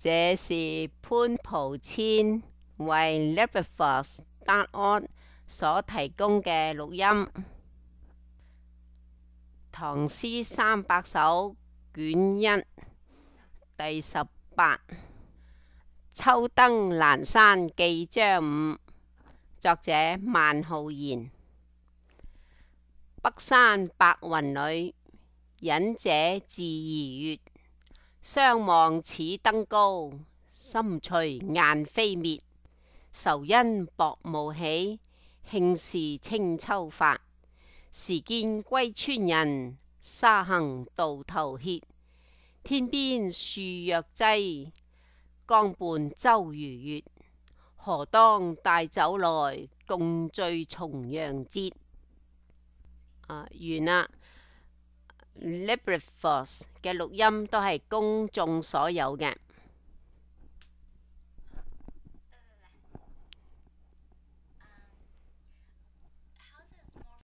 这是潘普千为 Leopold 答案所提供嘅录音。《唐诗三百首》卷一第十八《秋登兰山寄张五》，作者万浩然。北山白云里，隐者自怡月。相望似登高，心随雁飞灭。愁因薄暮起，兴是清秋发。时见归村人，沙行渡头歇。天边树若荠，江畔舟如月。何当带酒来，共醉重阳节。啊，完啦。LibreForce 嘅錄音都係公眾所有嘅。